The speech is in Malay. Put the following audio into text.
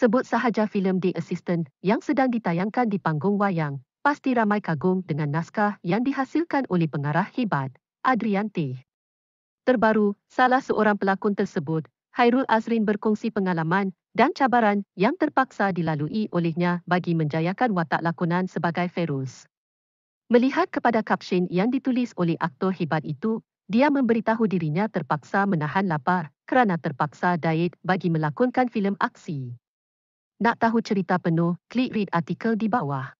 Sebut sahaja filem The Assistant yang sedang ditayangkan di panggung wayang. Pasti ramai kagum dengan naskah yang dihasilkan oleh pengarah hebat, Adrianti. Terbaru, salah seorang pelakon tersebut, Hairul Azrin berkongsi pengalaman dan cabaran yang terpaksa dilalui olehnya bagi menjayakan watak lakonan sebagai Feroz. Melihat kepada caption yang ditulis oleh aktor hebat itu, dia memberitahu dirinya terpaksa menahan lapar kerana terpaksa diet bagi melakonkan filem aksi. Nak tahu cerita penuh, klik read artikel di bawah.